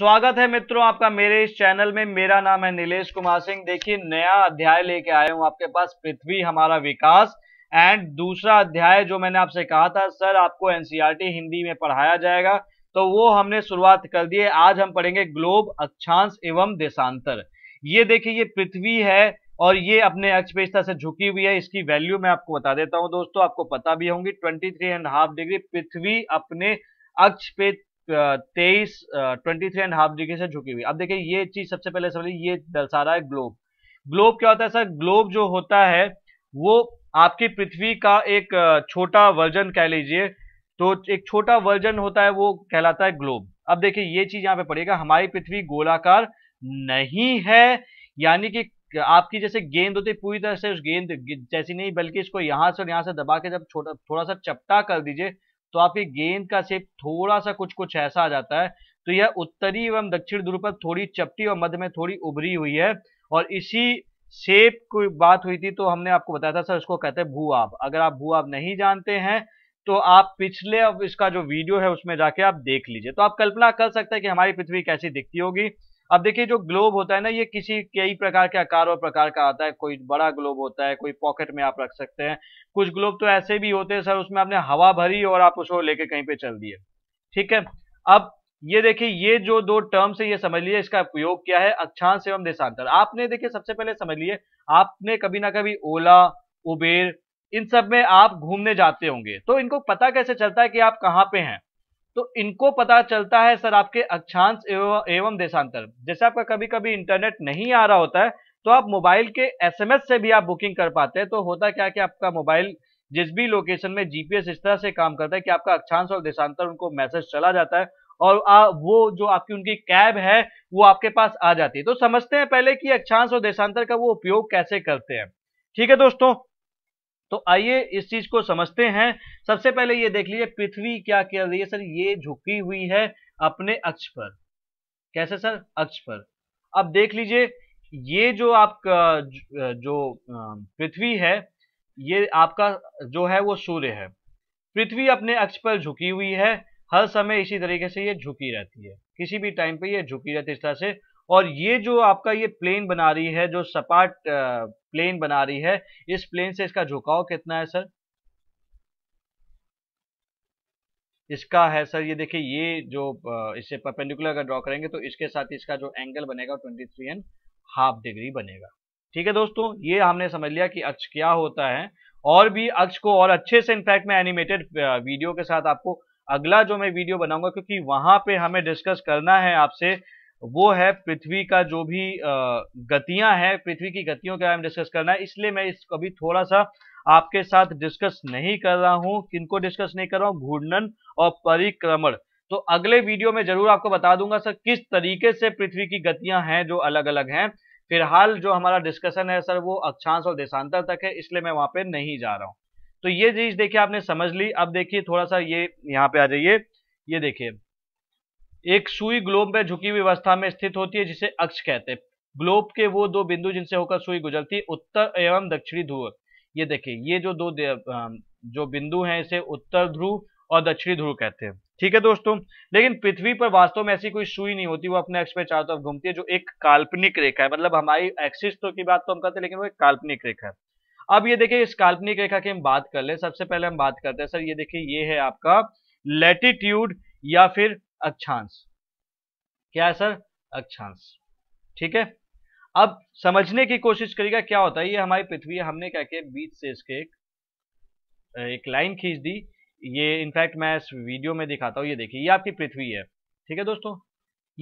स्वागत है मित्रों आपका मेरे इस चैनल में मेरा नाम है नीलेश कुमार सिंह देखिए नया अध्याय लेके आया हूँ आपके पास पृथ्वी हमारा विकास एंड दूसरा अध्याय जो मैंने आपसे कहा था सर आपको एनसीईआरटी e हिंदी में पढ़ाया जाएगा तो वो हमने शुरुआत कर दी है आज हम पढ़ेंगे ग्लोब अक्षांश एवं देशांतर ये देखिए ये पृथ्वी है और ये अपने अक्ष पे इस तरह से झुकी हुई है इसकी वैल्यू मैं आपको बता देता हूँ दोस्तों आपको पता भी होंगी twenty three and half degree पृथ्वी अपने अक्ष पे तेईस twenty three and half degree से झुकी हुई अब देखिए ये चीज सबसे पहले समझिए ये दर्शा रहा है ग्लोब ग्लोब क्या होता है सर ग्लोब जो होता है वो आपकी पृथ्वी का एक छोटा वर्जन कह लीजिए तो एक छोटा वर्जन होता है वो कहलाता है ग्लोब अब देखिए ये चीज यहाँ पे पड़ेगा हमारी पृथ्वी गोलाकार नहीं है यानी कि आपकी जैसे गेंद होती है पूरी तरह से उस गेंद जैसी नहीं बल्कि इसको यहां से और यहां से दबा के जब छोटा थोड़ा सा चपटा कर दीजिए तो आपकी गेंद का शेप थोड़ा सा कुछ कुछ ऐसा आ जाता है तो यह उत्तरी एवं दक्षिण ध्रुव पर थोड़ी चपटी और मध्य में थोड़ी उभरी हुई है और इसी शेप की बात हुई थी तो हमने आपको बताया था सर इसको कहते हैं भू आब अगर आप भू आब नहीं जानते हैं तो आप पिछले अब इसका जो वीडियो है उसमें जाके आप देख लीजिए तो आप कल्पना कर सकते हैं कि हमारी पृथ्वी कैसी दिखती होगी अब देखिए जो ग्लोब होता है ना ये किसी कई प्रकार के आकार और प्रकार का आता है कोई बड़ा ग्लोब होता है कोई पॉकेट में आप रख सकते हैं कुछ ग्लोब तो ऐसे भी होते हैं सर उसमें आपने हवा भरी और आप उसको लेके कहीं पे चल दिए ठीक है अब ये देखिए ये जो दो टर्म्स है ये समझ लीजिए इसका उपयोग क्या है अक्षांश एवं देशांतर आपने देखिए सबसे पहले समझ लिए आपने कभी ना कभी ओला उबेर इन सब में आप घूमने जाते होंगे तो इनको पता कैसे चलता है कि आप कहाँ पे हैं तो इनको पता चलता है सर आपके अक्षांश एवं देशांतर जैसे आपका कभी कभी इंटरनेट नहीं आ रहा होता है तो आप मोबाइल के एसएमएस से भी आप बुकिंग कर पाते हैं तो होता क्या कि आपका मोबाइल जिस भी लोकेशन में जीपीएस इस तरह से काम करता है कि आपका अक्षांश और देशांतर उनको मैसेज चला जाता है और आ, वो जो आपकी उनकी कैब है वो आपके पास आ जाती है तो समझते हैं पहले कि अक्षांश और देशांतर का वो उपयोग कैसे करते हैं ठीक है दोस्तों तो आइए इस चीज को समझते हैं सबसे पहले ये देख लीजिए पृथ्वी क्या कह रही है सर ये झुकी हुई है अपने अक्ष पर कैसे सर अक्ष पर अब देख लीजिए ये जो आपका जो पृथ्वी है ये आपका जो है वो सूर्य है पृथ्वी अपने अक्ष पर झुकी हुई है हर समय इसी तरीके से ये झुकी रहती है किसी भी टाइम पे ये झुकी रहती है इस तरह से और ये जो आपका ये प्लेन बना रही है जो सपाट प्लेन बना रही है इस प्लेन से इसका झुकाव कितना है सर इसका है सर ये देखिए ये जो इसे परपेंडिकुलर अगर ड्रॉ करेंगे तो इसके साथ इसका जो एंगल बनेगा twenty three and half degree बनेगा ठीक है दोस्तों ये हमने समझ लिया कि अक्ष क्या होता है और भी अक्ष को और अच्छे से इनफैक्ट मैं एनिमेटेड वीडियो के साथ आपको अगला जो मैं वीडियो बनाऊंगा क्योंकि वहां पे हमें डिस्कस करना है आपसे वो है पृथ्वी का जो भी गतियां हैं पृथ्वी की गतियों के बारे में डिस्कस करना है इसलिए मैं इसको अभी थोड़ा सा आपके साथ डिस्कस नहीं कर रहा हूं किनको डिस्कस नहीं कर रहा हूं घूर्णन और परिक्रमण तो अगले वीडियो में जरूर आपको बता दूंगा सर किस तरीके से पृथ्वी की गतियां हैं जो अलग अलग हैं फिलहाल जो हमारा डिस्कशन है सर वो अक्षांश और देशांतर तक है इसलिए मैं वहां पे नहीं जा रहा हूं तो ये चीज देखिए आपने समझ ली अब देखिए थोड़ा सा ये यहाँ पे आ जाइए ये देखिए एक सुई ग्लोब में झुकी हुई अवस्था में स्थित होती है जिसे अक्ष कहते हैं ग्लोब के वो दो बिंदु जिनसे होकर सुई गुजरती है उत्तर एवं दक्षिणी ध्रुव ये देखिए ये जो दो जो बिंदु हैं इसे उत्तर ध्रुव और दक्षिणी ध्रुव कहते हैं ठीक है दोस्तों लेकिन पृथ्वी पर वास्तव में ऐसी कोई सुई नहीं होती वो अपने अक्ष पर चारों तरफ घूमती है जो एक काल्पनिक रेखा है मतलब हमारी एक्सिस तो की बात तो हम करते हैं लेकिन वो एक काल्पनिक रेखा है अब ये देखिए इस काल्पनिक रेखा की हम बात कर ले सबसे पहले हम बात करते हैं सर ये देखिए ये है आपका लेटिट्यूड या फिर अक्षांश क्या है सर अक्षांश ठीक है अब समझने की कोशिश करिएगा क्या होता है ये हमारी पृथ्वी हमने क्या किया बीच से इसके एक एक लाइन खींच दी ये इनफैक्ट मैं इस वीडियो में दिखाता हूं ये देखिए ये आपकी पृथ्वी है ठीक है दोस्तों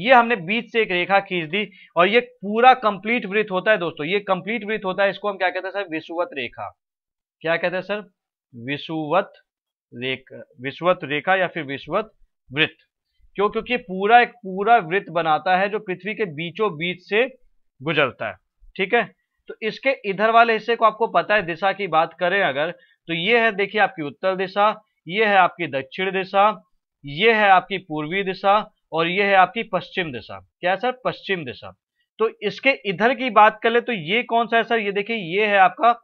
ये हमने बीच से एक रेखा खींच दी और ये पूरा कंप्लीट वृत्त होता है दोस्तों ये कंप्लीट वृत्त होता है इसको हम क्या कहते हैं सर विषुवत रेखा क्या कहते हैं सर विषुवत रेखा विषुवत रेखा या फिर विषुवत वृत्त क्यों क्योंकि पूरा एक पूरा वृत्त बनाता है जो पृथ्वी के बीचों बीच से गुजरता है ठीक है तो इसके इधर वाले हिस्से को आपको पता है दिशा की बात करें अगर तो ये है देखिए आपकी उत्तर दिशा ये है आपकी दक्षिण दिशा ये है आपकी पूर्वी दिशा और ये है आपकी पश्चिम दिशा क्या सर पश्चिम दिशा तो इसके इधर की बात कर ले तो ये कौन सा है सर ये देखिए ये है आपका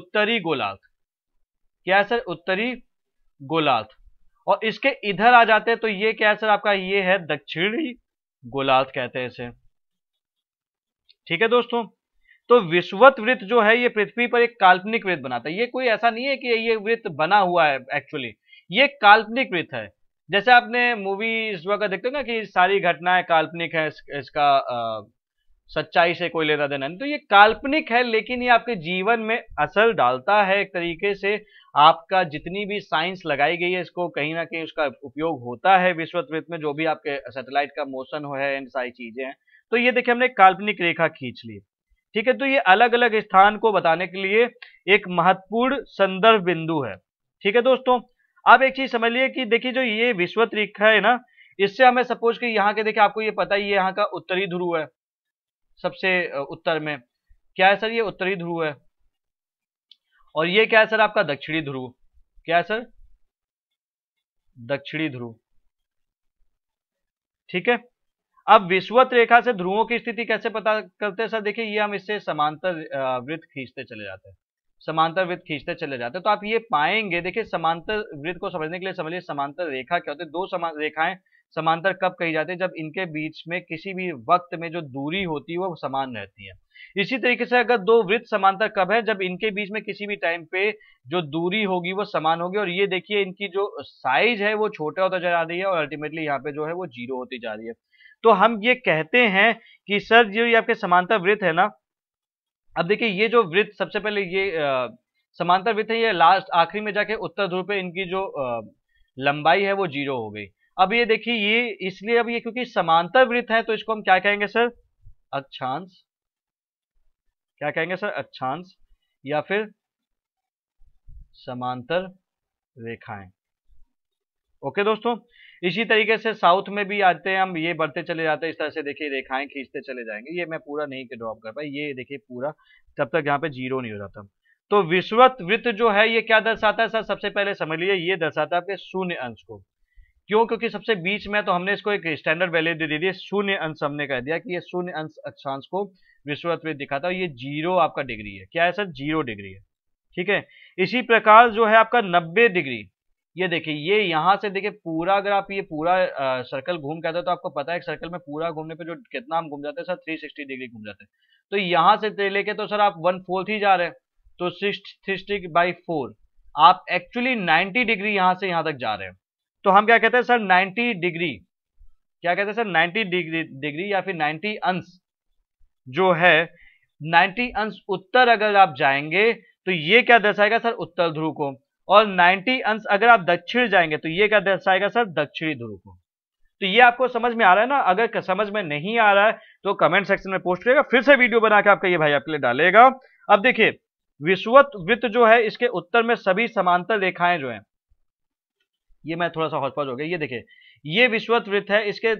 उत्तरी गोलार्थ क्या है सर उत्तरी गोलार्थ और इसके इधर आ जाते हैं तो ये क्या है सर आपका ये है दक्षिणी गोलार्ध कहते हैं इसे ठीक है दोस्तों तो विश्वत वृत्त जो है ये पृथ्वी पर एक काल्पनिक वृत्त बनाता है ये कोई ऐसा नहीं है कि ये वृत्त बना हुआ है एक्चुअली ये काल्पनिक वृत्त है जैसे आपने मूवी इस वक्त देखते हो ना कि सारी घटनाएं काल्पनिक है इसका सच्चाई से कोई लेना देना नहीं तो ये काल्पनिक है लेकिन ये आपके जीवन में असर डालता है एक तरीके से आपका जितनी भी साइंस लगाई गई है इसको कहीं ना कहीं उसका उपयोग होता है विश्वत्वित में जो भी आपके सैटेलाइट का मोशन हो है एंड सारी चीजें हैं तो ये देखिए हमने काल्पनिक रेखा खींच ली ठीक है तो ये अलग अलग स्थान को बताने के लिए एक महत्वपूर्ण संदर्भ बिंदु है ठीक है दोस्तों आप एक चीज समझ लिए कि देखिए जो ये विश्वत रेखा है ना इससे हमें सपोज कि यहाँ के देखिए आपको ये पता ही यहाँ का उत्तरी ध्रुव है सबसे उत्तर में क्या है सर ये उत्तरी ध्रुव है और ये क्या है सर आपका दक्षिणी ध्रुव क्या है सर दक्षिणी ध्रुव ठीक है अब विश्वत रेखा से ध्रुवों की स्थिति कैसे पता करते हैं सर देखिए ये हम इससे समांतर वृत्त खींचते चले जाते हैं समांतर वृत्त खींचते चले जाते हैं तो आप ये पाएंगे देखिए समांतर वृत्त को समझने के लिए समझिए समांतर रेखा क्या होती है दो समान रेखाएं समांतर कब कही जाती है जब इनके बीच में किसी भी वक्त में जो दूरी होती है वो समान रहती है इसी तरीके से अगर दो वृत्त समांतर कब है जब इनके बीच में किसी भी टाइम पे जो दूरी होगी वो समान होगी और ये देखिए इनकी जो साइज है वो छोटा होता जा रही है और अल्टीमेटली यहाँ पे जो है वो जीरो होती जा रही है तो हम ये कहते हैं कि सर जो ये आपके समांतर वृत्त है ना अब देखिये ये जो वृत्त सबसे पहले ये समांतर वृत्त है ये लास्ट आखिरी में जाके उत्तर ध्रुव पे इनकी जो लंबाई है वो जीरो हो गई अब ये देखिए ये इसलिए अब ये क्योंकि समांतर वृत्त है तो इसको हम क्या कहेंगे सर अक्षांश क्या कहेंगे सर अक्षांश या फिर समांतर रेखाएं ओके दोस्तों इसी तरीके से साउथ में भी आते हैं हम ये बढ़ते चले जाते हैं इस तरह से देखिए रेखाएं खींचते चले जाएंगे ये मैं पूरा नहीं ड्रॉप कर पाई ये देखिए पूरा तब तक यहाँ पे जीरो नहीं हो जाता तो विश्वत वृत्त जो है ये क्या दर्शाता है सर सबसे पहले समझ लीजिए ये दर्शाता है आपके शून्य अंश को क्यों क्योंकि सबसे बीच में तो हमने इसको एक स्टैंडर्ड वैल्यू दे दी शून्य अंश हमने कह दिया कि ये शून्य अंश अक्षांश को विश्वत्व दिखाता है ये जीरो आपका डिग्री है क्या है सर जीरो डिग्री है ठीक है इसी प्रकार जो है आपका नब्बे डिग्री ये देखिए ये यहाँ से देखिए पूरा अगर आप ये पूरा आ, सर्कल घूम के आते हैं तो आपको पता है सर्कल में पूरा घूमने पर जो कितना हम घूम जाते हैं सर थ्री डिग्री घूम जाते हैं तो यहाँ से लेके तो सर आप वन फोर्थ ही जा रहे हैं तो सिक्स थ्री बाई फोर आप एक्चुअली नाइन्टी डिग्री यहाँ से यहाँ तक जा रहे हैं तो हम क्या कहते हैं सर 90 डिग्री क्या कहते हैं सर 90 डिग्री डिग्री या फिर 90 अंश जो है 90 अंश उत्तर अगर आप जाएंगे तो ये क्या दर्शाएगा सर उत्तर ध्रुव को और 90 अंश अगर आप दक्षिण जाएंगे तो ये क्या दर्शाएगा सर दक्षिणी ध्रुव को तो ये आपको समझ में आ रहा है ना अगर समझ में नहीं आ रहा है तो कमेंट सेक्शन में पोस्ट करेगा फिर से वीडियो बना के आपका ये भाई आपके लिए डालेगा अब देखिए विश्वत वृत्त जो है इसके उत्तर में सभी समांतर रेखाएं जो है ये मैं थोड़ा सा हॉस्पॉज हो गया ये देखे ये विश्वत वृत्त है इसके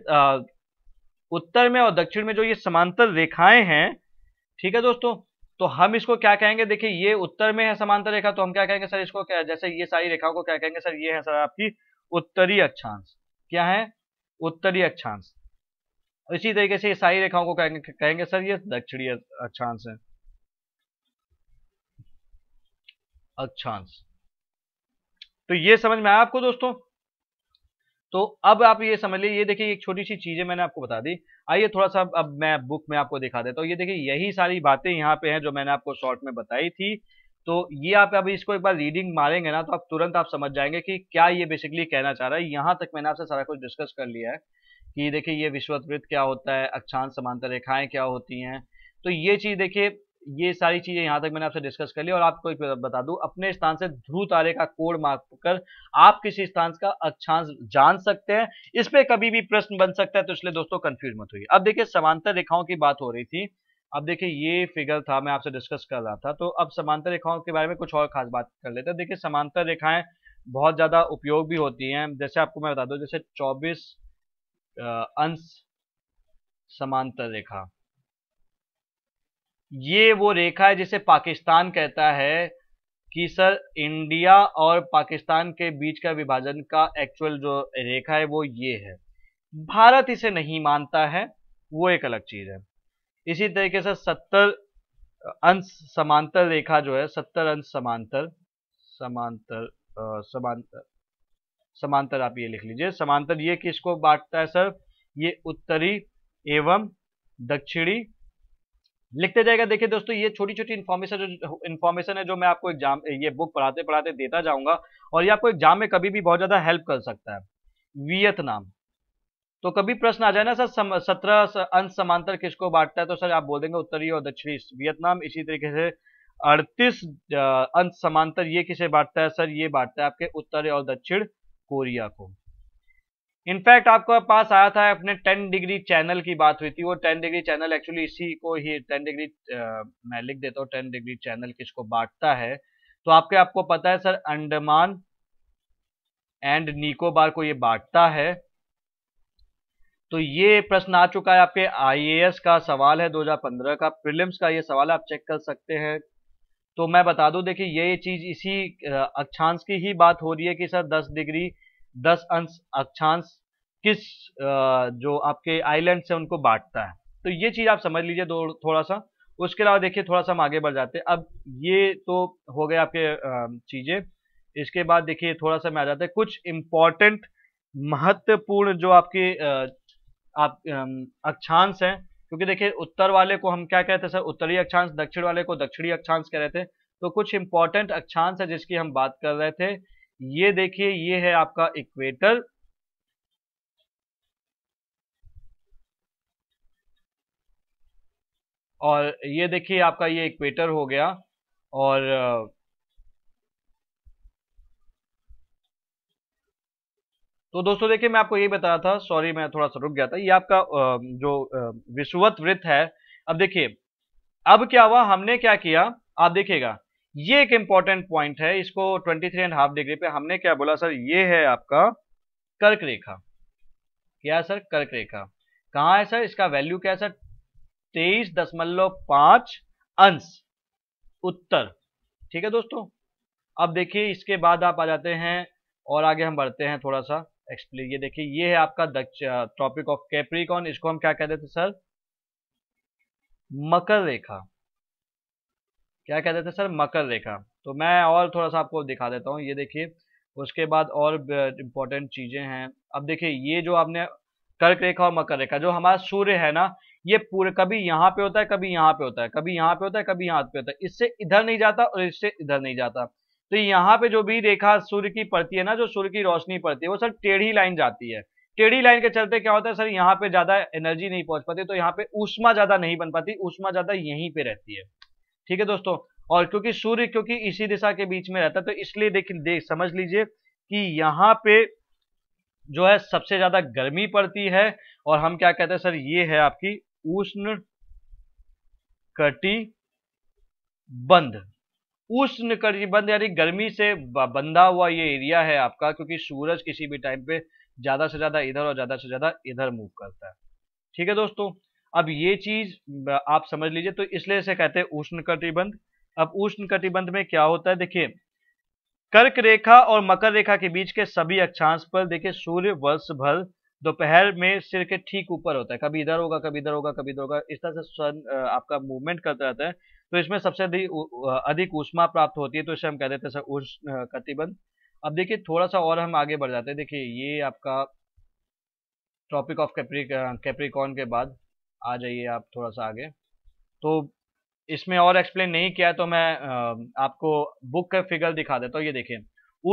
उत्तर में और दक्षिण में जो ये समांतर रेखाएं हैं ठीक है दोस्तों तो हम इसको क्या कहेंगे देखिए ये उत्तर में है समांतर रेखा तो हम क्या कहेंगे सर इसको क्या जैसे ये सारी रेखाओं को क्या कहेंगे सर ये है सर आपकी उत्तरी अक्षांश क्या है उत्तरी अक्षांश इसी तरीके से ये सारी रेखाओं को कहेंगे कहेंगे सर ये दक्षिणी अक्षांश है अक्षांश तो ये समझ में आया आपको दोस्तों तो अब आप ये समझ लीजिए ये देखिए एक छोटी सी चीजें मैंने आपको बता दी आइए थोड़ा सा अब मैं बुक में आपको दिखा देता हूँ ये देखिए यही सारी बातें यहाँ पे हैं जो मैंने आपको शॉर्ट में बताई थी तो ये आप अभी इसको एक बार रीडिंग मारेंगे ना तो आप तुरंत आप समझ जाएंगे कि क्या ये बेसिकली कहना चाह रहा है यहाँ तक मैंने आपसे सारा कुछ डिस्कस कर लिया है कि देखिए ये विश्ववृत्त क्या होता है अक्षांश समांतर रेखाएं क्या होती हैं तो ये चीज देखिए ये सारी चीजें यहां तक मैंने आपसे डिस्कस कर ली और आपको एक बता दूं अपने स्थान से ध्रुव तारे का कोड माप कर आप किसी स्थान का अक्षांश जान सकते हैं इस पर कभी भी प्रश्न बन सकता है तो इसलिए दोस्तों कंफ्यूज मत हुई अब देखिए समांतर रेखाओं की बात हो रही थी अब देखिए ये फिगर था मैं आपसे डिस्कस कर रहा था तो अब समांतर रेखाओं के बारे में कुछ और खास बात कर लेते हैं देखिए समांतर रेखाएं बहुत ज्यादा उपयोग भी होती हैं जैसे आपको मैं बता दूं जैसे 24 अंश समांतर रेखा ये वो रेखा है जिसे पाकिस्तान कहता है कि सर इंडिया और पाकिस्तान के बीच का विभाजन का एक्चुअल जो रेखा है वो ये है भारत इसे नहीं मानता है वो एक अलग चीज है इसी तरीके से सत्तर अंश समांतर रेखा जो है सत्तर अंश समांतर समांतर समांतर समांतर आप ये लिख लीजिए समांतर ये किसको बांटता है सर ये उत्तरी एवं दक्षिणी लिखते जाएगा देखिए दोस्तों ये छोटी छोटी इन्फॉर्मेशन जो इन्फॉर्मेशन है जो मैं आपको एग्जाम ये बुक पढ़ाते पढ़ाते देता जाऊंगा और ये आपको एग्जाम में कभी भी बहुत ज्यादा हेल्प कर सकता है वियतनाम तो कभी प्रश्न आ जाए ना सर सत्रह अंश समांतर किसको बांटता है तो सर आप बोल देंगे उत्तरी और दक्षिणी वियतनाम इसी तरीके से अड़तीस अंश समांतर ये किसे बांटता है सर ये बांटता है आपके उत्तर और दक्षिण कोरिया को इनफैक्ट आपको पास आया था अपने 10 डिग्री चैनल की बात हुई थी वो 10 डिग्री चैनल एक्चुअली इसी को ही 10 डिग्री मैं लिख देता हूँ 10 डिग्री चैनल किसको बांटता है तो आपके आपको पता है सर अंडमान एंड निकोबार को ये बांटता है तो ये प्रश्न आ चुका है आपके आईएएस का सवाल है 2015 का प्रीलिम्स का ये सवाल आप चेक कर सकते हैं तो मैं बता दूं देखिए ये चीज इसी अक्षांश की ही बात हो रही है कि सर 10 डिग्री दस अंश अक्षांश किस जो आपके आइलैंड से उनको बांटता है तो ये चीज आप समझ लीजिए थोड़ा सा उसके अलावा देखिए थोड़ा सा हम आगे बढ़ जाते हैं अब ये तो हो गए आपके चीजें इसके बाद देखिए थोड़ा सा मैं आ जाता है कुछ इम्पोर्टेंट महत्वपूर्ण जो आपके आप अक्षांश हैं क्योंकि देखिए उत्तर वाले को हम क्या कहते हैं सर उत्तरी अक्षांश दक्षिण वाले को दक्षिणी अक्षांश कह रहे थे तो कुछ इंपॉर्टेंट अक्षांश है जिसकी हम बात कर रहे थे ये देखिए ये है आपका इक्वेटर और ये देखिए आपका ये इक्वेटर हो गया और तो दोस्तों देखिए मैं आपको ये बता रहा था सॉरी मैं थोड़ा सा रुक गया था ये आपका जो विश्वत वृत्त है अब देखिए अब क्या हुआ हमने क्या किया आप देखिएगा ये एक इंपॉर्टेंट पॉइंट है इसको twenty three and half degree पे हमने क्या बोला सर ये है आपका कर्क रेखा क्या सर कर्क रेखा कहा है सर इसका वैल्यू क्या है सर तेईस दशमलव पांच अंश उत्तर ठीक है दोस्तों अब देखिए इसके बाद आप आ जाते हैं और आगे हम बढ़ते हैं थोड़ा सा एक्सप्लेन ये देखिए ये है आपका ट्रॉपिक ऑफ कैप्रिकॉन इसको हम क्या कहते थे सर मकर रेखा क्या कहते थे सर मकर रेखा तो मैं और थोड़ा सा आपको दिखा देता हूँ ये देखिए उसके बाद और इम्पोर्टेंट चीज़ें हैं अब देखिए ये जो आपने कर्क रेखा और मकर रेखा जो हमारा सूर्य है ना ये पूरे कभी यहाँ पे होता है कभी यहाँ पे होता है कभी यहाँ पे होता है कभी यहाँ पे होता है इससे इधर नहीं जाता और इससे इधर नहीं जाता तो यहाँ पे जो भी रेखा सूर्य की पड़ती है ना जो सूर्य की रोशनी पड़ती है वो सर टेढ़ी लाइन जाती है टेढ़ी लाइन के चलते क्या होता है सर यहाँ पे ज्यादा एनर्जी नहीं पहुंच पाती तो यहाँ पे ऊष्मा ज्यादा नहीं बन पाती ऊष्मा ज्यादा यहीं पे रहती है ठीक है दोस्तों और क्योंकि सूर्य क्योंकि इसी दिशा के बीच में रहता है तो इसलिए देख, देख समझ लीजिए कि यहाँ पे जो है सबसे ज्यादा गर्मी पड़ती है और हम क्या कहते हैं सर ये है आपकी उष्ण कटी बंद उष्ण कटिबंध यानी गर्मी से बंधा हुआ ये एरिया है आपका क्योंकि सूरज किसी भी टाइम पे ज्यादा से ज्यादा इधर और ज्यादा से ज्यादा इधर मूव करता है ठीक है दोस्तों अब ये चीज आप समझ लीजिए तो इसलिए इसे कहते हैं उष्ण कटिबंध अब उष्ण कटिबंध में क्या होता है देखिए कर्क रेखा और मकर रेखा के बीच के सभी अक्षांश पर देखिए सूर्य वर्ष भर दोपहर में सिर के ठीक ऊपर होता है कभी इधर होगा कभी इधर होगा कभी इधर होगा इस तरह से सन आपका मूवमेंट करता रहता है तो इसमें सबसे अधिक ऊष्मा प्राप्त होती है तो इसे हम कह देते हैं उष्ण कटिबंध अब देखिए थोड़ा सा और हम आगे बढ़ जाते हैं देखिए ये आपका ट्रॉपिक ऑफ कैप्रिकॉन के बाद आ जाइए आप थोड़ा सा आगे तो इसमें और एक्सप्लेन नहीं किया तो मैं आपको बुक का फिगर दिखा देता हूँ ये देखिए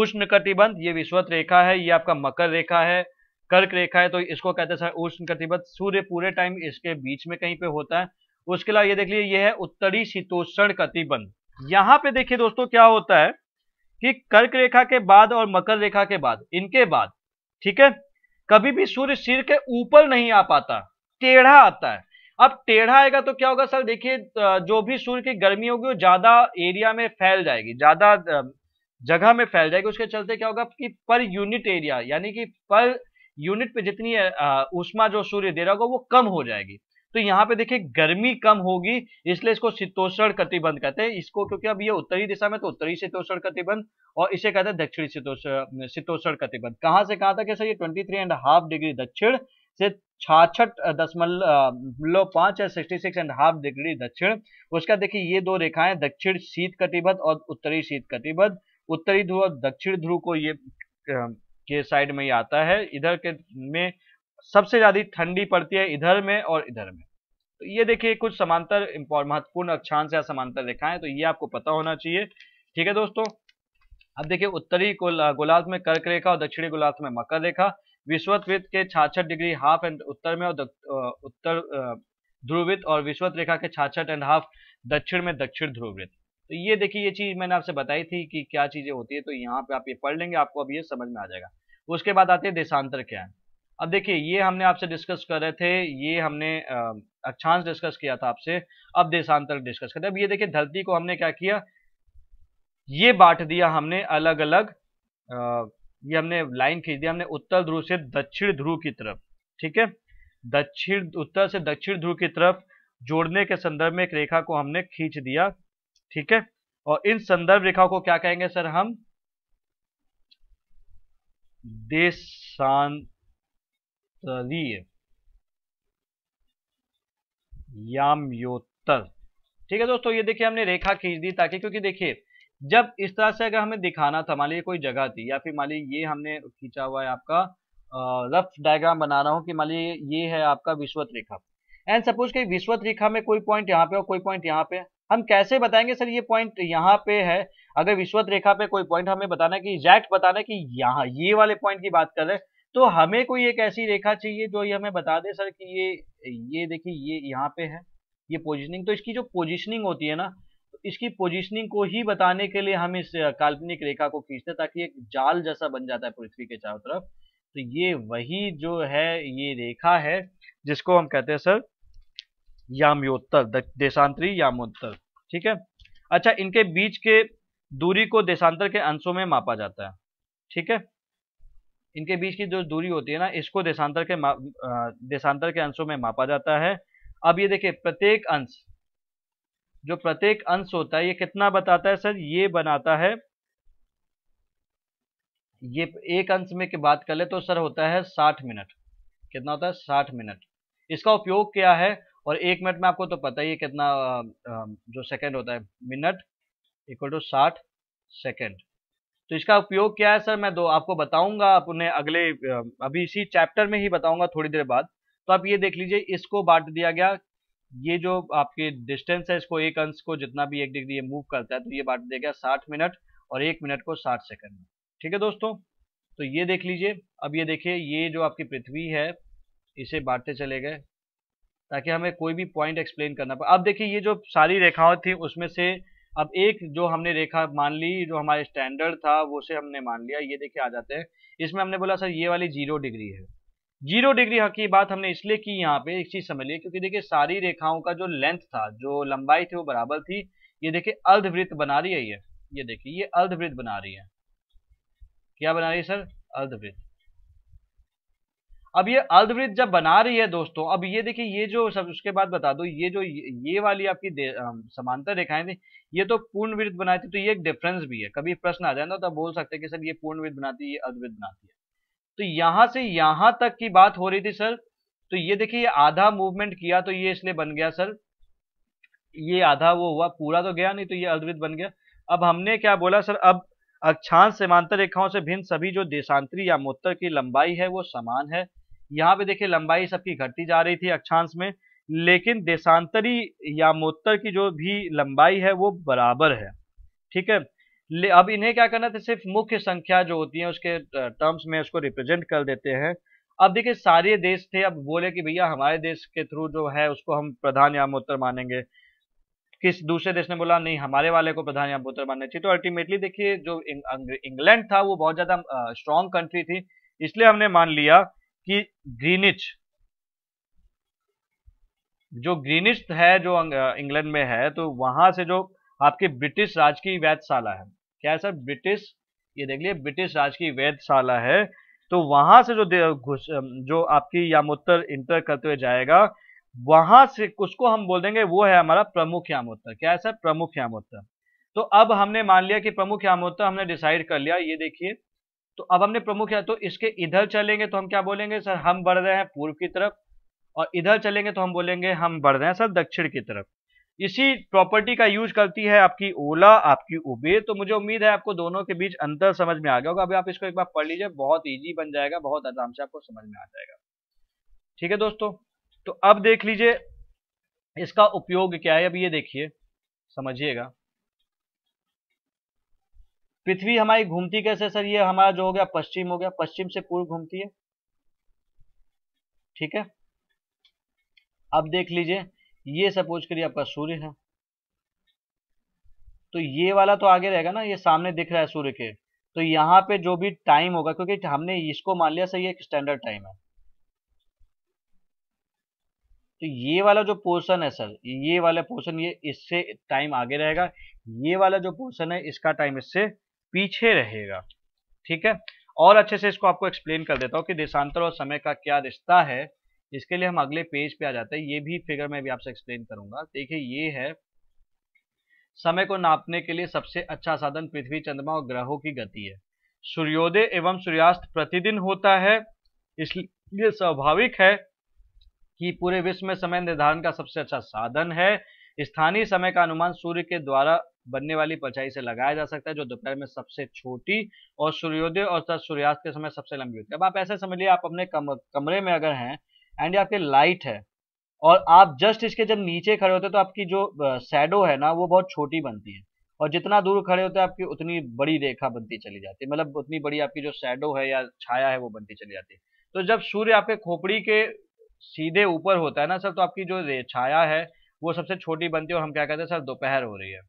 उष्ण कटिबंध ये विश्वत रेखा है ये आपका मकर रेखा है कर्क रेखा है तो इसको कहते हैं उष्ण कटिबंध सूर्य पूरे टाइम इसके बीच में कहीं पे होता है उसके अलावा ये देख लीजिए ये है उत्तरी शीतोषण कटिबंध यहाँ पे देखिए दोस्तों क्या होता है कि कर्क रेखा के बाद और मकर रेखा के बाद इनके बाद ठीक है कभी भी सूर्य सिर के ऊपर नहीं आ पाता टेढ़ा आता है अब टेढ़ा आएगा तो क्या होगा सर देखिए जो भी सूर्य की गर्मी होगी वो ज्यादा एरिया में फैल जाएगी ज्यादा जगह में फैल जाएगी उसके चलते क्या होगा कि पर यूनिट एरिया यानी कि पर यूनिट पे जितनी उष्मा जो सूर्य दे रहा होगा वो कम हो जाएगी तो यहाँ पे देखिए गर्मी कम होगी इसलिए इसको शीतोषण कटिबंध कहते हैं इसको क्योंकि अब ये उत्तरी दिशा में तो उत्तरी शीतोषण कटिबंध और इसे कहते हैं दक्षिणी शीतोषण कटिबंध कहां से कहां तक है सर ये twenty three and half degree दक्षिण से छाछठ दशमलव पांच है sixty six and half degree दक्षिण उसका देखिए ये दो रेखाएं दक्षिण शीत कटिबद्ध और उत्तरी शीत कटिबद्ध उत्तरी ध्रुव और दक्षिण ध्रुव को ये के साइड में ही आता है इधर के में सबसे ज्यादा ठंडी पड़ती है इधर में और इधर में तो ये देखिए कुछ समांतर महत्वपूर्ण अक्षांश या समांतर रेखाएं तो ये आपको पता होना चाहिए ठीक है दोस्तों अब देखिए उत्तरी गोलार्ध में कर्क रेखा और दक्षिणी गोलार्ध में मकर रेखा विश्ववृत्त के छाछठ डिग्री हाफ एंड उत्तर में और उत्तर ध्रुवृत्त और विश्वत रेखा के छाछठ एंड हाफ दक्षिण में दक्षिण ध्रुवृत्त तो ये देखिए ये चीज मैंने आपसे बताई थी कि क्या चीजें होती है तो यहाँ पे आप ये पढ़ लेंगे आपको अब ये समझ में आ जाएगा उसके बाद आते हैं देशांतर क्या है अब देखिए ये हमने आपसे डिस्कस कर रहे थे ये हमने अक्षांश डिस्कस किया था आपसे अब देशांतर डिस्कस करते अब ये देखिए धरती को हमने क्या किया ये बांट दिया हमने अलग अलग ये हमने लाइन खींच दिया हमने उत्तर ध्रुव से दक्षिण ध्रुव की तरफ ठीक है दक्षिण उत्तर से दक्षिण ध्रुव की तरफ जोड़ने के संदर्भ में एक रेखा को हमने खींच दिया ठीक है और इन संदर्भ रेखाओं को क्या कहेंगे सर हम देशांतरीय याम्योत्तर ठीक है दोस्तों ये देखिए हमने रेखा खींच दी ताकि क्योंकि देखिए जब इस तरह से अगर हमें दिखाना था मान लीजिए कोई जगह थी या फिर मान लीजिए ये हमने खींचा हुआ है आपका रफ डायग्राम बना रहा हूँ कि मान लीजिए ये है आपका विश्वत रेखा एंड सपोज कि विश्वत रेखा में कोई पॉइंट यहाँ पे और कोई पॉइंट यहाँ पे हम कैसे बताएंगे सर ये पॉइंट यहाँ पे है अगर विश्वत रेखा पे कोई पॉइंट हमें बताना है कि एग्जैक्ट बताना है कि यहाँ ये वाले पॉइंट की बात कर रहे तो हमें कोई एक ऐसी रेखा चाहिए जो ये हमें बता दे सर कि ये ये देखिए ये यहाँ पे है ये पोजिशनिंग तो इसकी जो पोजिशनिंग होती है ना इसकी पोजीशनिंग को ही बताने के लिए हम इस काल्पनिक रेखा को खींचते हैं ताकि एक जाल जैसा बन जाता है पृथ्वी के चारों तरफ तो ये वही जो है ये रेखा है जिसको हम कहते हैं सर याम्योत्तर देशांतरी यामोत्तर ठीक है अच्छा इनके बीच के दूरी को देशांतर के अंशों में मापा जाता है ठीक है इनके बीच की जो दूरी होती है ना इसको देशांतर के देशांतर के अंशों में मापा जाता है अब ये देखिए प्रत्येक अंश जो प्रत्येक अंश होता है ये कितना बताता है सर ये बनाता है ये एक अंश में की बात कर ले तो सर होता है साठ मिनट कितना होता है साठ मिनट इसका उपयोग क्या है और एक मिनट में आपको तो पता ही है कितना जो सेकंड होता है मिनट इक्वल टू साठ सेकेंड तो इसका उपयोग क्या है सर मैं दो आपको बताऊंगा आप उन्हें अगले अभी इसी चैप्टर में ही बताऊंगा थोड़ी देर बाद तो आप ये देख लीजिए इसको बांट दिया गया ये जो आपकी डिस्टेंस है इसको एक अंश को जितना भी एक डिग्री ये मूव करता है तो ये बांट देगा साठ मिनट और एक मिनट को साठ सेकंड में ठीक है दोस्तों तो ये देख लीजिए अब ये देखिए ये जो आपकी पृथ्वी है इसे बांटते चले गए ताकि हमें कोई भी पॉइंट एक्सप्लेन करना पड़े अब देखिए ये जो सारी रेखाओं थी उसमें से अब एक जो हमने रेखा मान ली जो हमारे स्टैंडर्ड था वो से हमने मान लिया ये देखिए आ जाते हैं इसमें हमने बोला सर ये वाली जीरो डिग्री है जीरो डिग्री की बात हमने इसलिए की यहाँ पे एक चीज समझ लिया क्योंकि देखिए सारी रेखाओं का जो लेंथ था जो लंबाई थी वो बराबर थी ये देखिए अर्धवृत्त बना रही है ये ये देखिए ये अर्धवृत्त बना रही है क्या बना रही है सर अर्धवृत्त अब ये अर्धवृत्त जब बना रही है दोस्तों अब ये देखिए ये जो सब उसके बाद बता दो ये जो ये वाली आपकी समांतर रेखाएं थी ये तो पूर्ण वृत्त बनाती तो ये एक डिफरेंस भी है कभी प्रश्न आ जाए ना तो बोल सकते हैं कि सर ये पूर्ण वृत्त बनाती है ये अर्धवृत्त बनाती है तो यहां से यहां तक की बात हो रही थी सर तो ये देखिए आधा मूवमेंट किया तो ये इसलिए बन गया सर ये आधा वो हुआ पूरा तो गया नहीं तो ये अर्धवृत्त बन गया अब हमने क्या बोला सर अब अक्षांश समांतर रेखाओं से भिन्न सभी जो देशांतरी या मोत्तर की लंबाई है वो समान है यहाँ पे देखिए लंबाई सबकी घटती जा रही थी अक्षांश में लेकिन देशांतरी या मोत्तर की जो भी लंबाई है वो बराबर है ठीक है अब इन्हें क्या करना था सिर्फ मुख्य संख्या जो होती है उसके टर्म्स में उसको रिप्रेजेंट कर देते हैं अब देखिए सारे देश थे अब बोले कि भैया हमारे देश के थ्रू जो है उसको हम प्रधान या मोत्तर मानेंगे किस दूसरे देश ने बोला नहीं हमारे वाले को प्रधान या मोत्तर मानना चाहिए तो अल्टीमेटली देखिए जो इंग्लैंड था वो बहुत ज्यादा स्ट्रॉन्ग कंट्री थी इसलिए हमने मान लिया कि ग्रीनिच जो ग्रीनिच है जो इंग्लैंड में है तो वहां से जो आपके ब्रिटिश राज की वैधशाला है क्या है सर ब्रिटिश ये देख लिए ब्रिटिश राज की वेदशाला है तो वहां से जो घुस जो आपकी यामोत्तर इंटर करते हुए जाएगा वहां से उसको हम बोल देंगे वो है हमारा प्रमुख यामोत्तर क्या है सर प्रमुख यामोत्तर तो अब हमने मान लिया कि प्रमुख यामोत्तर हमने डिसाइड कर लिया ये देखिए तो अब हमने प्रमुख या तो इसके इधर चलेंगे तो हम क्या बोलेंगे सर हम बढ़ रहे हैं पूर्व की तरफ और इधर चलेंगे तो हम बोलेंगे हम बढ़ रहे हैं सर दक्षिण की तरफ इसी प्रॉपर्टी का यूज करती है आपकी ओला आपकी उबेर तो मुझे उम्मीद है आपको दोनों के बीच अंतर समझ में आ गया होगा अभी आप इसको एक बार पढ़ लीजिए बहुत ईजी बन जाएगा बहुत आराम से आपको समझ में आ जाएगा ठीक है दोस्तों तो अब देख लीजिए इसका उपयोग क्या है अब ये देखिए समझिएगा पृथ्वी हमारी घूमती कैसे सर ये हमारा जो हो गया पश्चिम हो गया पश्चिम से पूर्व घूमती है ठीक है अब देख लीजिए ये सपोज करिए आपका सूर्य है तो ये वाला तो आगे रहेगा ना ये सामने दिख रहा है सूर्य के तो यहाँ पे जो भी टाइम होगा क्योंकि हमने इसको मान लिया सही एक स्टैंडर्ड टाइम है तो ये वाला जो पोर्शन है सर ये वाला पोर्शन ये इससे टाइम आगे रहेगा ये वाला जो पोर्शन है इसका टाइम इससे पीछे रहेगा ठीक है और अच्छे से इसको आपको एक्सप्लेन कर देता हूं कि देशांतर और समय का क्या रिश्ता है इसके लिए हम अगले पेज पे आ जाते हैं ये भी फिगर मैं भी आपसे एक्सप्लेन करूंगा देखिए ये है समय को नापने के लिए सबसे अच्छा साधन पृथ्वी चंद्रमा और ग्रहों की गति है सूर्योदय एवं सूर्यास्त प्रतिदिन होता है इसलिए स्वाभाविक है कि पूरे विश्व में समय निर्धारण का सबसे अच्छा साधन है स्थानीय समय का अनुमान सूर्य के द्वारा बनने वाली परछाई से लगाया जा सकता है जो दोपहर में सबसे छोटी और सूर्योदय और सूर्यास्त के समय सबसे लंबी होती है अब आप ऐसे समझ आप अपने कम, कमरे में अगर हैं एंड ये आपके लाइट है और आप जस्ट इसके जब नीचे खड़े होते हैं तो आपकी जो शेडो है ना वो बहुत छोटी बनती है और जितना दूर खड़े होते हैं आपकी उतनी बड़ी रेखा बनती चली जाती है मतलब उतनी बड़ी आपकी जो शेडो है या छाया है वो बनती चली जाती है तो जब सूर्य आपके खोपड़ी के सीधे ऊपर होता है ना सर तो आपकी जो छाया है वो सबसे छोटी बनती है और हम क्या कहते हैं सर दोपहर हो रही है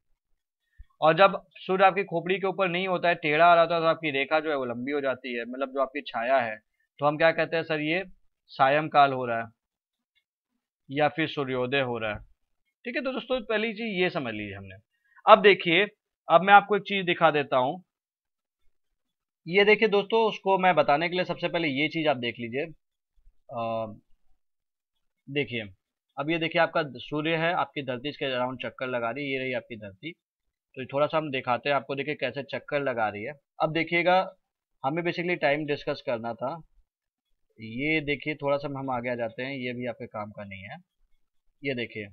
और जब सूर्य आपकी खोपड़ी के ऊपर नहीं होता है टेढ़ा आ रहा होता है तो आपकी रेखा जो है वो लंबी हो जाती है मतलब जो आपकी छाया है तो हम क्या कहते हैं सर ये सायंकाल हो रहा है या फिर सूर्योदय हो रहा है ठीक है तो दोस्तों पहली चीज ये समझ लीजिए हमने अब देखिए अब मैं आपको एक चीज दिखा देता हूं ये देखिए दोस्तों उसको मैं बताने के लिए सबसे पहले ये चीज आप देख लीजिए देखिए अब ये देखिए आपका सूर्य है आपकी धरती इसके अराउंड चक्कर लगा रही है ये रही आपकी धरती तो थोड़ा सा हम दिखाते हैं आपको देखिए कैसे चक्कर लगा रही है अब देखिएगा हमें बेसिकली टाइम डिस्कस करना था ये देखिए थोड़ा सा हम आगे आ जाते हैं ये भी आपके काम का नहीं है ये देखिए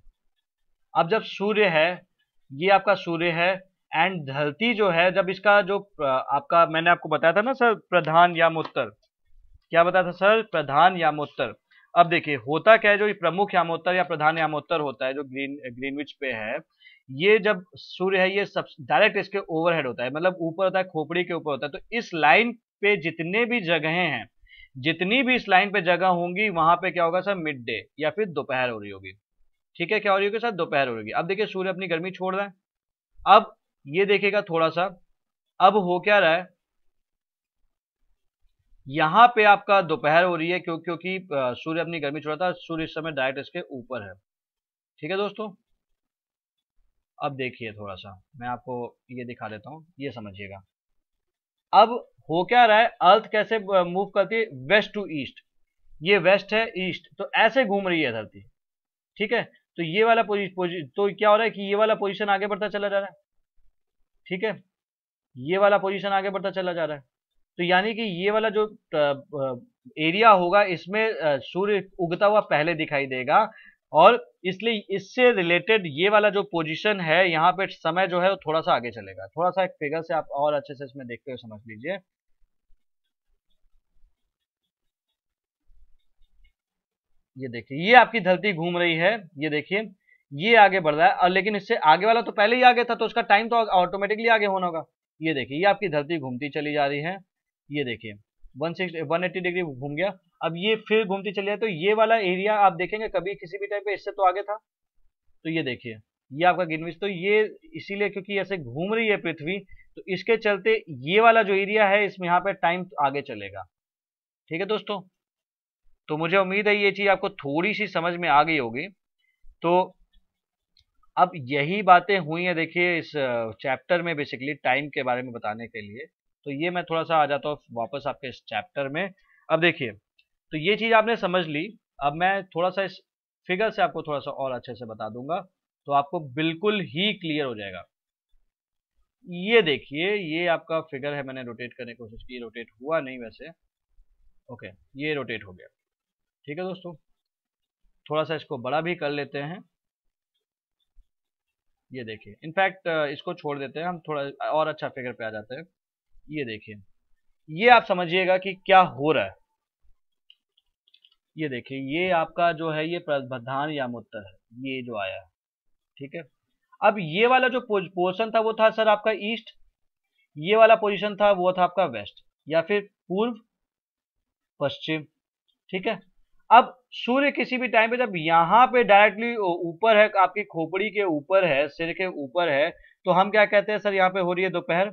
अब जब सूर्य है ये आपका सूर्य है एंड धरती जो है जब इसका जो आपका मैंने आपको बताया था ना सर प्रधान यामोत्तर क्या बताया था सर प्रधान यामोत्तर अब देखिए होता क्या है जो प्रमुख यामोत्तर या प्रधान यामोत्तर होता है जो ग्रीन ग्रीनविच पे है ये जब सूर्य है ये सब डायरेक्ट इसके ओवरहेड होता है मतलब ऊपर होता है खोपड़ी के ऊपर होता है तो इस लाइन पे जितने भी जगहें हैं जितनी भी इस लाइन पे जगह होंगी वहां पे क्या होगा सर मिड डे या फिर दोपहर हो रही होगी ठीक है क्या हो रही होगी सर दोपहर हो रही होगी अब देखिए सूर्य अपनी गर्मी छोड़ रहा है अब ये देखेगा थोड़ा सा अब हो क्या रहा है यहां पे आपका दोपहर हो रही है क्यों क्योंकि सूर्य अपनी गर्मी छोड़ रहा था सूर्य इस समय डायरेक्ट इसके ऊपर है ठीक है दोस्तों अब देखिए थोड़ा सा मैं आपको ये दिखा देता हूं ये समझिएगा अब हो क्या रहा है अर्थ कैसे मूव करती है वेस्ट टू ईस्ट ये वेस्ट है ईस्ट तो ऐसे घूम रही है धरती ठीक है तो ये वाला पोजीशन तो क्या हो रहा है कि ये वाला पोजिशन आगे बढ़ता चला जा रहा है ठीक है ये वाला पोजिशन आगे बढ़ता चला जा रहा है तो यानी कि ये वाला जो एरिया होगा इसमें सूर्य उगता हुआ पहले दिखाई देगा और इसलिए इससे रिलेटेड ये वाला जो पोजीशन है यहाँ पे समय जो है वो थोड़ा सा आगे चलेगा थोड़ा सा एक फिगर से आप और अच्छे से इसमें देखते हुए समझ लीजिए ये देखिए ये आपकी धरती घूम रही है ये देखिए ये आगे बढ़ रहा है और लेकिन इससे आगे वाला तो पहले ही आगे था तो उसका टाइम तो ऑटोमेटिकली आगे होना होगा ये देखिए ये आपकी धरती घूमती चली जा रही है ये देखिए one six one eighty degree घूम गया अब ये फिर घूमती चली जाए तो ये वाला एरिया आप देखेंगे कभी किसी भी टाइम पे इससे तो आगे था तो ये देखिए ये आपका गिनविज तो ये इसीलिए क्योंकि ऐसे घूम रही है पृथ्वी तो इसके चलते ये वाला जो एरिया है इसमें यहाँ पे टाइम आगे चलेगा ठीक है दोस्तों तो मुझे उम्मीद है ये चीज़ आपको थोड़ी सी समझ में आ गई होगी तो अब यही बातें हुई हैं देखिए इस चैप्टर में बेसिकली टाइम के बारे में बताने के लिए तो ये मैं थोड़ा सा आ जाता हूँ वापस आपके इस चैप्टर में अब देखिए तो ये चीज़ आपने समझ ली अब मैं थोड़ा सा इस फिगर से आपको थोड़ा सा और अच्छे से बता दूंगा तो आपको बिल्कुल ही क्लियर हो जाएगा ये देखिए ये आपका फिगर है मैंने रोटेट करने की कोशिश की रोटेट हुआ नहीं वैसे ओके ये रोटेट हो गया ठीक है दोस्तों थोड़ा सा इसको बड़ा भी कर लेते हैं ये देखिए इनफैक्ट इसको छोड़ देते हैं हम थोड़ा और अच्छा फिगर पे आ जाते हैं ये देखिए ये आप समझिएगा कि क्या हो रहा है ये देखिए ये आपका जो है ये प्रधान या मुत्तर है ये जो आया है ठीक है अब ये वाला जो पोजिशन था वो था सर आपका ईस्ट ये वाला पोजिशन था वो था आपका वेस्ट या फिर पूर्व पश्चिम ठीक है अब सूर्य किसी भी टाइम पे जब यहाँ पे डायरेक्टली ऊपर है आपकी खोपड़ी के ऊपर है सिर के ऊपर है तो हम क्या कहते हैं सर यहाँ पे हो रही है दोपहर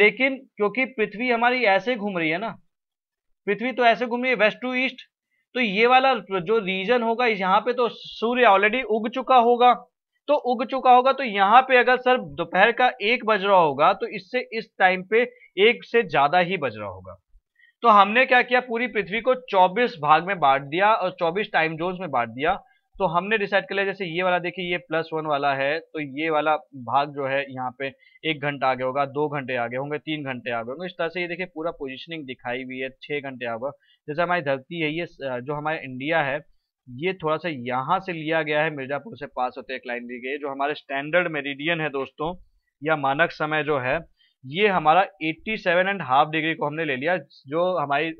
लेकिन क्योंकि पृथ्वी हमारी ऐसे घूम रही है ना पृथ्वी तो ऐसे घूम रही है वेस्ट टू ईस्ट तो ये वाला जो रीजन होगा यहाँ पे तो सूर्य ऑलरेडी उग चुका होगा तो उग चुका होगा तो यहाँ पे अगर सर दोपहर का एक बज रहा होगा तो इससे इस टाइम पे एक से ज्यादा ही बज रहा होगा तो हमने क्या किया पूरी पृथ्वी को 24 भाग में बांट दिया और 24 टाइम जोन में बांट दिया तो हमने डिसाइड कर लिया जैसे ये वाला देखिए ये प्लस वन वाला है तो ये वाला भाग जो है यहाँ पे एक घंटा आगे होगा दो घंटे आगे होंगे तीन घंटे आगे होंगे इस तरह से ये देखिए पूरा पोजिशनिंग दिखाई हुई है छह घंटे आगे जैसे हमारी धरती है ये जो हमारा इंडिया है ये थोड़ा सा यहाँ से लिया गया है मिर्जापुर से पास होते एक लाइन दी गई है जो हमारे स्टैंडर्ड मेरिडियन है दोस्तों या मानक समय जो है ये हमारा 87 एंड हाफ डिग्री को हमने ले लिया जो हमारी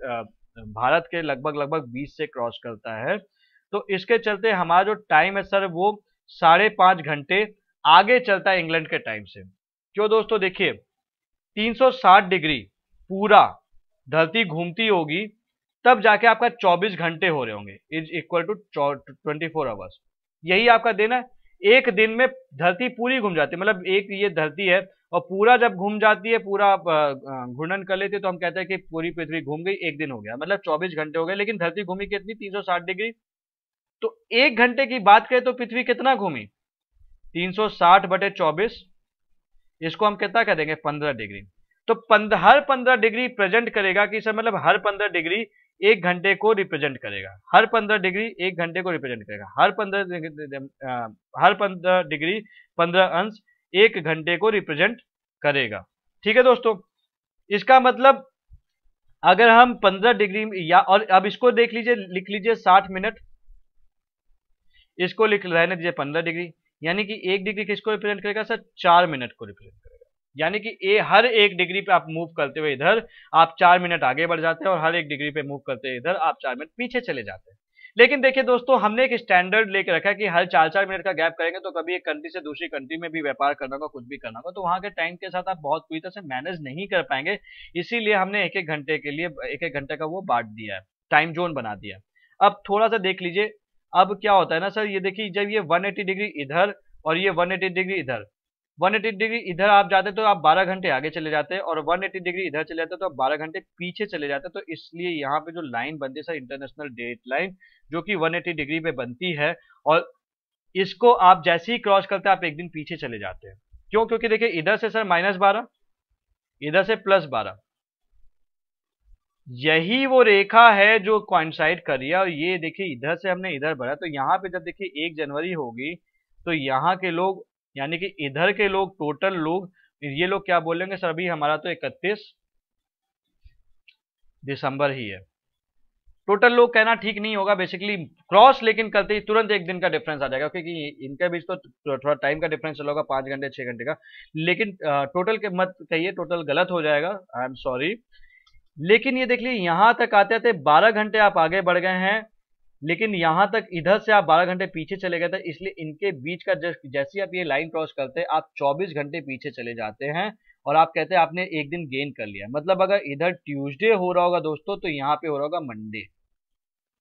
भारत के लगभग लगभग 20 से क्रॉस करता है तो इसके चलते हमारा जो टाइम है सर वो साढ़े पांच घंटे आगे चलता है इंग्लैंड के टाइम से क्यों दोस्तों देखिए 360 डिग्री पूरा धरती घूमती होगी तब जाके आपका 24 घंटे हो रहे होंगे is equal to twenty four hours यही आपका दिन है एक दिन में धरती पूरी घूम जाती है मतलब एक ये धरती है और पूरा जब घूम जाती है पूरा घूर्णन कर लेती है तो हम कहते हैं कि पूरी पृथ्वी घूम गई एक दिन हो गया मतलब 24 घंटे हो गए लेकिन धरती घूमी कितनी 360 डिग्री तो एक घंटे की बात करें तो पृथ्वी कितना घूमी 360 बटे चौबीस इसको हम कितना कह देंगे पंद्रह डिग्री तो पंद, हर पंद्रह डिग्री प्रेजेंट करेगा कि सर मतलब हर पंद्रह डिग्री एक घंटे को रिप्रेजेंट करेगा हर पंद्रह डिग्री एक घंटे को रिप्रेजेंट करेगा हर पंद्रह हर पंद्रह डिग्री पंद्रह अंश एक घंटे को रिप्रेजेंट करेगा ठीक है दोस्तों इसका मतलब अगर हम 15 डिग्री या और अब इसको देख लीजिए लिख लीजिए 60 मिनट इसको लिख रहने दीजिए 15 डिग्री यानी कि एक डिग्री किसको रिप्रेजेंट करेगा सर चार मिनट को रिप्रेजेंट करेगा यानी कि ए हर एक डिग्री पे आप मूव करते हुए इधर आप चार मिनट आगे बढ़ जाते हैं और हर एक डिग्री पे मूव करते हुए इधर आप चार मिनट पीछे चले जाते हैं लेकिन देखिए दोस्तों हमने एक स्टैंडर्ड लेकर रखा है कि हर चार चार मिनट का गैप करेंगे तो कभी एक कंट्री से दूसरी कंट्री में भी व्यापार करना होगा कुछ भी करना होगा तो वहाँ के टाइम के साथ आप बहुत पूरी तरह से मैनेज नहीं कर पाएंगे इसीलिए हमने एक एक घंटे के लिए एक एक घंटे का वो बांट दिया है टाइम जोन बना दिया अब थोड़ा सा देख लीजिए अब क्या होता है ना सर ये देखिए जब ये 180 डिग्री इधर और ये 180 डिग्री इधर 180 डिग्री इधर आप जाते तो आप 12 घंटे आगे चले जाते और 180 डिग्री इधर चले जाते तो आप 12 घंटे पीछे चले जाते तो इसलिए यहाँ पे जो लाइन बनती है सर इंटरनेशनल डेट लाइन जो कि 180 डिग्री पे बनती है और इसको आप जैसे ही क्रॉस करते हैं आप एक दिन पीछे चले जाते हैं क्यों क्योंकि देखिए इधर से सर माइनस बारह इधर से प्लस बारह यही वो रेखा है जो क्वाइंसाइड कर रही है और ये देखिए इधर से हमने इधर भरा तो यहाँ पे जब देखिए एक जनवरी होगी तो यहाँ के लोग यानी कि इधर के लोग टोटल लोग ये लोग क्या बोलेंगे सर अभी हमारा तो इकतीस दिसंबर ही है टोटल लोग कहना ठीक नहीं होगा बेसिकली क्रॉस लेकिन करते ही तुरंत एक दिन का डिफरेंस आ जाएगा क्योंकि इनके बीच तो थोड़ा टाइम का डिफरेंस चला होगा पांच घंटे छह घंटे का लेकिन टोटल के मत कहिए टोटल गलत हो जाएगा आई एम सॉरी लेकिन ये देख लीजिए यहां तक आते आते बारह घंटे आप आगे बढ़ गए हैं लेकिन यहां तक इधर से आप 12 घंटे पीछे चले गए थे इसलिए इनके बीच का जस्ट जैसे आप ये लाइन क्रॉस करते हैं आप 24 घंटे पीछे चले जाते हैं और आप कहते हैं आपने एक दिन गेन कर लिया मतलब अगर इधर ट्यूसडे हो रहा होगा दोस्तों तो यहाँ पे हो रहा होगा मंडे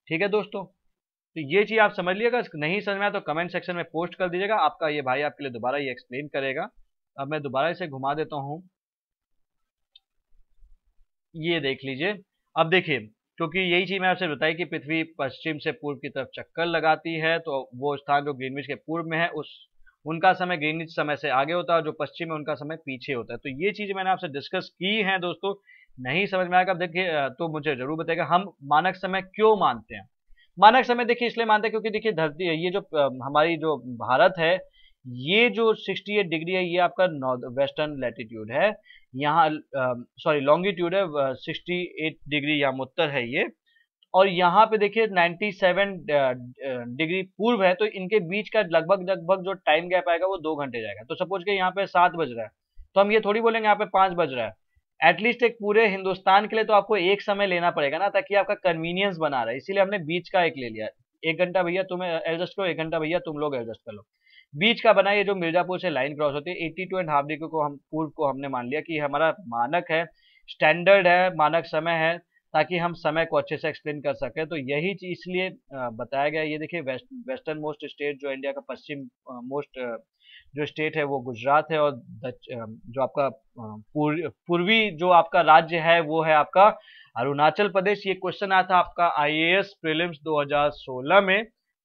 ठीक है दोस्तों तो ये चीज़ आप समझ लीजिएगा नहीं समझ में आया तो कमेंट सेक्शन में पोस्ट कर दीजिएगा आपका ये भाई आपके लिए दोबारा ये एक्सप्लेन करेगा अब मैं दोबारा इसे घुमा देता हूं ये देख लीजिए अब देखिए क्योंकि यही चीज़ मैं आपसे बताई कि पृथ्वी पश्चिम से पूर्व की तरफ चक्कर लगाती है तो वो स्थान जो ग्रीनविच के पूर्व में है उस उनका समय ग्रीनविच समय से आगे होता है और जो पश्चिम है उनका समय पीछे होता है तो ये चीज़ मैंने आपसे डिस्कस की है दोस्तों नहीं समझ में आएगा देखिए तो मुझे जरूर बताएगा हम मानक समय क्यों मानते हैं मानक समय देखिए इसलिए मानते हैं क्योंकि देखिए धरती ये जो हमारी जो भारत है ये जो 68 डिग्री है ये आपका वेस्टर्न लैटिट्यूड है यहाँ सॉरी लॉन्गिट्यूड है एट डिग्री या उत्तर है ये और यहाँ पे देखिए 97 डिग्री पूर्व है तो इनके बीच का लगभग लगभग जो टाइम गैप आएगा वो दो घंटे जाएगा तो सपोज के यहाँ पे सात बज रहा है तो हम ये थोड़ी बोलेंगे यहाँ पे पांच बज रहा है एटलीस्ट एक पूरे हिंदुस्तान के लिए तो आपको एक समय लेना पड़ेगा ना ताकि आपका कन्वीनियंस बना रहा है इसीलिए हमने बीच का एक ले लिया एक घंटा भैया तुम्हें एडजस्ट करो एक घंटा भैया तुम लोग एडजस्ट कर लो बीच का बना ये जो मिर्जापुर से लाइन क्रॉस होती है eighty two and half degree को हम पूर्व को हमने मान लिया कि हमारा मानक है स्टैंडर्ड है मानक समय है ताकि हम समय को अच्छे से एक्सप्लेन कर सकें तो यही चीज इसलिए बताया गया ये देखिए वेस्ट वेस्टर्न मोस्ट स्टेट जो इंडिया का पश्चिम मोस्ट जो स्टेट है वो गुजरात है और जो आपका पूर्वी जो आपका राज्य है वो है आपका अरुणाचल प्रदेश ये क्वेश्चन आया था आपका आईएएस प्रीलिम्स 2016 में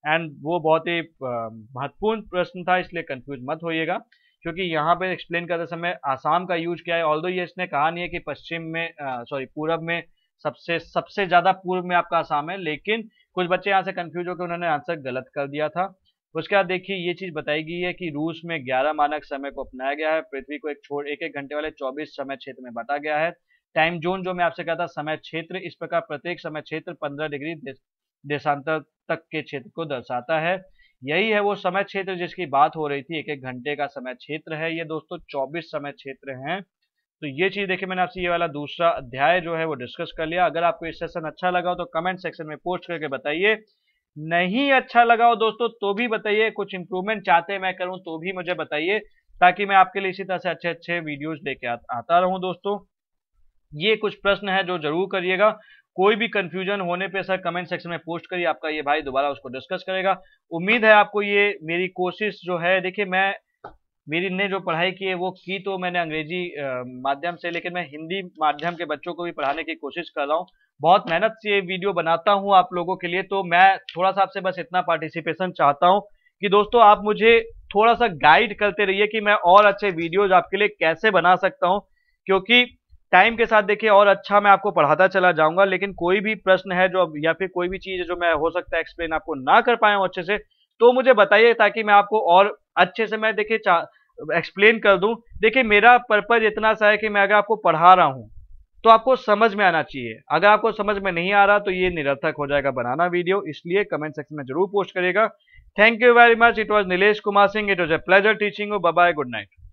एंड वो बहुत ही महत्वपूर्ण प्रश्न था इसलिए कंफ्यूज मत होइएगा क्योंकि यहाँ पे एक्सप्लेन करते समय आसाम का यूज क्या है ऑल ये इसने कहा नहीं है कि पश्चिम में सॉरी पूर्व में सबसे सबसे ज़्यादा पूर्व में आपका आसाम है लेकिन कुछ बच्चे यहाँ से कन्फ्यूज होकर उन्होंने आंसर गलत कर दिया था उसके बाद देखिए ये चीज़ बताई गई है कि रूस में 11 मानक समय को अपनाया गया है पृथ्वी को एक छोड़ एक एक घंटे वाले 24 समय क्षेत्र में बांटा गया है टाइम जोन जो मैं आपसे कहता समय क्षेत्र इस प्रकार प्रत्येक समय क्षेत्र 15 डिग्री देशांतर तक के क्षेत्र को दर्शाता है यही है वो समय क्षेत्र जिसकी बात हो रही थी एक एक घंटे का समय क्षेत्र है ये दोस्तों 24 समय क्षेत्र हैं तो ये चीज देखिए मैंने आपसे ये वाला दूसरा अध्याय जो है वो डिस्कस कर लिया अगर आपको ये सेशन अच्छा लगा हो तो कमेंट सेक्शन में पोस्ट करके बताइए नहीं अच्छा लगा हो दोस्तों तो भी बताइए कुछ इंप्रूवमेंट चाहते मैं करूं तो भी मुझे बताइए ताकि मैं आपके लिए इसी तरह से अच्छे अच्छे वीडियोज लेके आता रहूं दोस्तों ये कुछ प्रश्न है जो जरूर करिएगा कोई भी कंफ्यूजन होने पे सर कमेंट सेक्शन में पोस्ट करिए आपका ये भाई दोबारा उसको डिस्कस करेगा उम्मीद है आपको ये मेरी कोशिश जो है देखिए मैं मेरी ने जो पढ़ाई की है वो की तो मैंने अंग्रेजी माध्यम से लेकिन मैं हिंदी माध्यम के बच्चों को भी पढ़ाने की कोशिश कर रहा हूँ बहुत मेहनत से ये वीडियो बनाता हूँ आप लोगों के लिए तो मैं थोड़ा सा आपसे बस इतना पार्टिसिपेशन चाहता हूँ कि दोस्तों आप मुझे थोड़ा सा गाइड करते रहिए कि मैं और अच्छे वीडियोज आपके लिए कैसे बना सकता हूँ क्योंकि टाइम के साथ देखिए और अच्छा मैं आपको पढ़ाता चला जाऊंगा लेकिन कोई भी प्रश्न है जो या फिर कोई भी चीज़ है जो मैं हो सकता है एक्सप्लेन आपको ना कर पाया अच्छे से तो मुझे बताइए ताकि मैं आपको और अच्छे से मैं देखिए एक्सप्लेन कर दूं देखिए मेरा पर्पज इतना सा है कि मैं अगर आपको पढ़ा रहा हूं तो आपको समझ में आना चाहिए अगर आपको समझ में नहीं आ रहा तो ये निरर्थक हो जाएगा बनाना वीडियो इसलिए कमेंट सेक्शन में जरूर पोस्ट करेगा thank you very much it was Nilesh Kumar Singh it was a pleasure teaching bye good night